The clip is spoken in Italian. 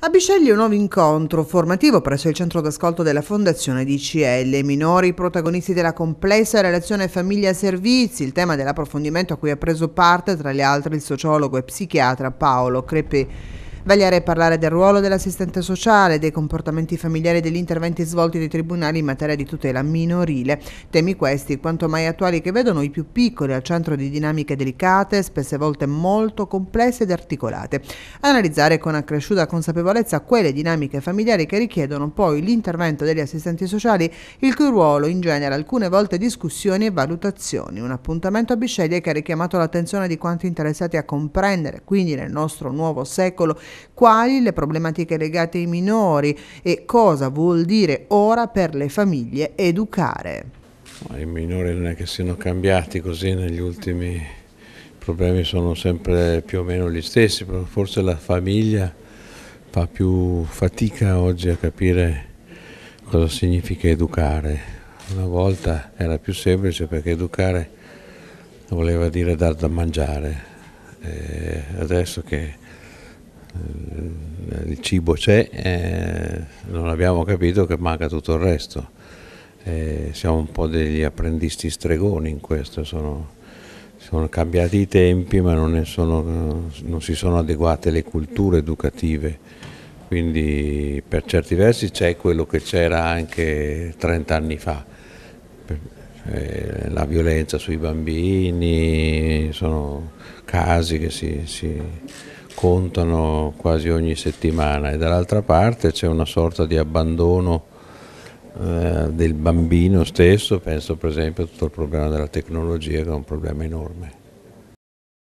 A Bisceglie un nuovo incontro formativo presso il centro d'ascolto della Fondazione DCL. I minori protagonisti della complessa relazione famiglia-servizi, il tema dell'approfondimento a cui ha preso parte tra le altre il sociologo e psichiatra Paolo Crepe Vagliare e parlare del ruolo dell'assistente sociale, dei comportamenti familiari e degli interventi svolti dai tribunali in materia di tutela minorile. Temi questi quanto mai attuali che vedono i più piccoli al centro di dinamiche delicate, spesse volte molto complesse ed articolate. Analizzare con accresciuta consapevolezza quelle dinamiche familiari che richiedono poi l'intervento degli assistenti sociali, il cui ruolo in genere alcune volte discussioni e valutazioni. Un appuntamento a Bisceglie che ha richiamato l'attenzione di quanti interessati a comprendere, quindi nel nostro nuovo secolo, quali le problematiche legate ai minori e cosa vuol dire ora per le famiglie educare. I minori non è che siano cambiati così negli ultimi i problemi sono sempre più o meno gli stessi, forse la famiglia fa più fatica oggi a capire cosa significa educare. Una volta era più semplice perché educare voleva dire dar da mangiare, e adesso che eh, il cibo c'è, eh, non abbiamo capito che manca tutto il resto. Eh, siamo un po' degli apprendisti stregoni in questo, sono, sono cambiati i tempi ma non, sono, non, si sono adeguate le culture educative, quindi per certi versi c'è quello che c'era anche 30 anni fa, eh, la violenza sui bambini, sono casi che si, si contano quasi ogni settimana e dall'altra parte c'è una sorta di abbandono eh, del bambino stesso, penso per esempio a tutto il problema della tecnologia che è un problema enorme.